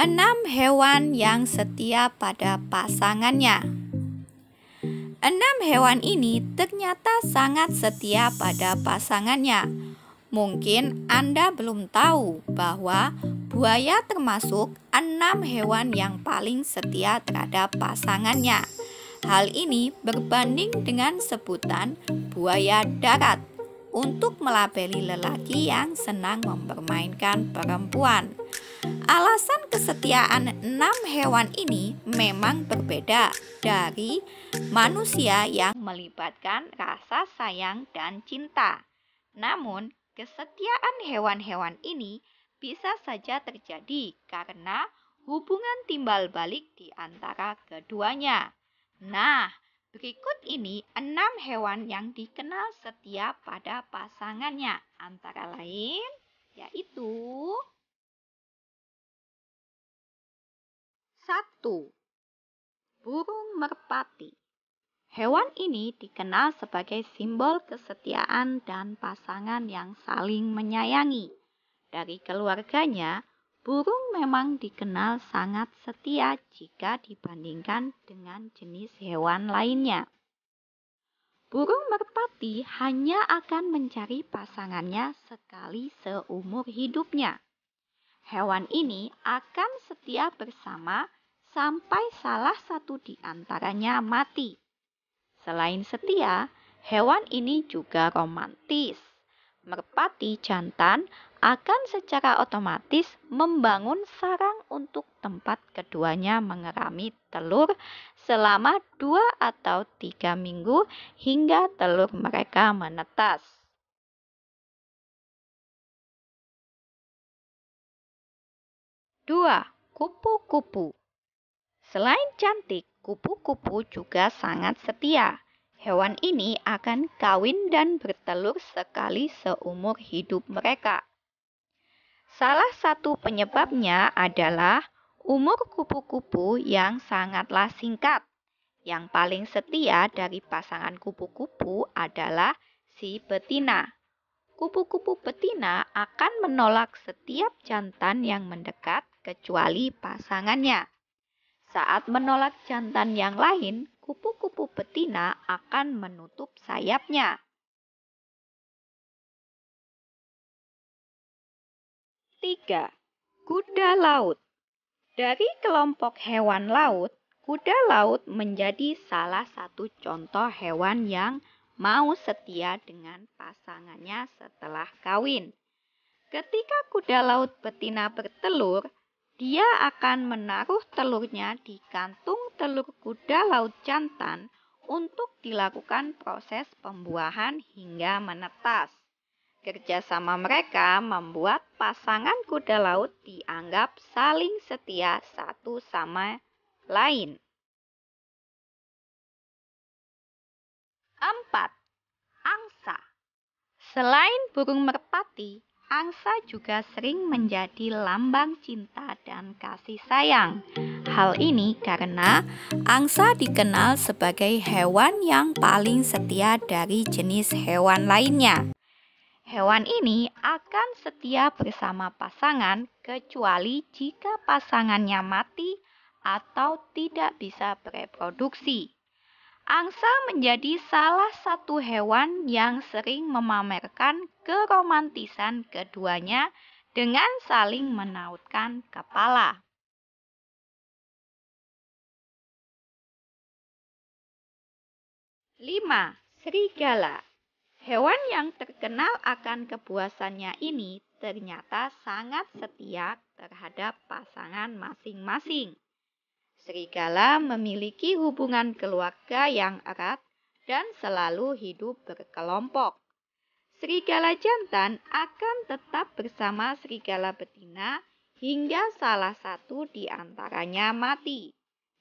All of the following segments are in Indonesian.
Enam hewan yang setia pada pasangannya. Enam hewan ini ternyata sangat setia pada pasangannya. Mungkin Anda belum tahu bahwa buaya termasuk enam hewan yang paling setia terhadap pasangannya. Hal ini berbanding dengan sebutan buaya darat untuk melabeli lelaki yang senang mempermainkan perempuan. Alasan kesetiaan enam hewan ini memang berbeda dari manusia yang melibatkan rasa sayang dan cinta. Namun, kesetiaan hewan-hewan ini bisa saja terjadi karena hubungan timbal balik di antara keduanya. Nah, berikut ini enam hewan yang dikenal setia pada pasangannya, antara lain yaitu 1. Burung merpati. Hewan ini dikenal sebagai simbol kesetiaan dan pasangan yang saling menyayangi. Dari keluarganya, burung memang dikenal sangat setia jika dibandingkan dengan jenis hewan lainnya. Burung merpati hanya akan mencari pasangannya sekali seumur hidupnya. Hewan ini akan setia bersama sampai salah satu di antaranya mati. Selain setia, hewan ini juga romantis. Merpati jantan akan secara otomatis membangun sarang untuk tempat keduanya mengerami telur selama dua atau tiga minggu hingga telur mereka menetas. Dua, Kupu-kupu Selain cantik, kupu-kupu juga sangat setia. Hewan ini akan kawin dan bertelur sekali seumur hidup mereka. Salah satu penyebabnya adalah umur kupu-kupu yang sangatlah singkat. Yang paling setia dari pasangan kupu-kupu adalah si betina. Kupu-kupu betina akan menolak setiap jantan yang mendekat kecuali pasangannya. Saat menolak jantan yang lain, kupu-kupu betina akan menutup sayapnya. Tiga, Kuda laut. Dari kelompok hewan laut, kuda laut menjadi salah satu contoh hewan yang mau setia dengan pasangannya setelah kawin. Ketika kuda laut betina bertelur, dia akan menaruh telurnya di kantung telur kuda laut jantan untuk dilakukan proses pembuahan hingga menetas. Kerjasama mereka membuat pasangan kuda laut dianggap saling setia satu sama lain. 4. Angsa Selain burung merpati, Angsa juga sering menjadi lambang cinta dan kasih sayang. Hal ini karena angsa dikenal sebagai hewan yang paling setia dari jenis hewan lainnya. Hewan ini akan setia bersama pasangan, kecuali jika pasangannya mati atau tidak bisa bereproduksi. Angsa menjadi salah satu hewan yang sering memamerkan keromantisan keduanya dengan saling menautkan kepala. Lima, serigala. Hewan yang terkenal akan kepuasannya ini ternyata sangat setia terhadap pasangan masing-masing. Serigala memiliki hubungan keluarga yang erat dan selalu hidup berkelompok. Serigala jantan akan tetap bersama serigala betina hingga salah satu di antaranya mati.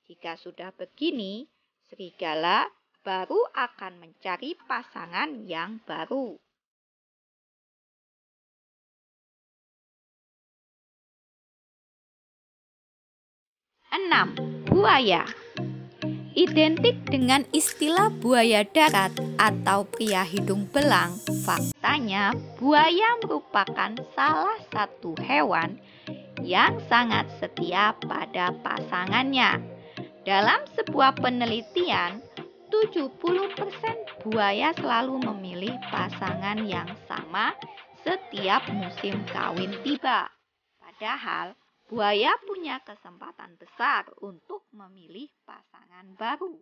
Jika sudah begini, serigala baru akan mencari pasangan yang baru. 6. Buaya Identik dengan istilah buaya darat atau pria hidung belang, faktanya buaya merupakan salah satu hewan yang sangat setia pada pasangannya. Dalam sebuah penelitian, 70% buaya selalu memilih pasangan yang sama setiap musim kawin tiba. Padahal Buaya punya kesempatan besar untuk memilih pasangan baru.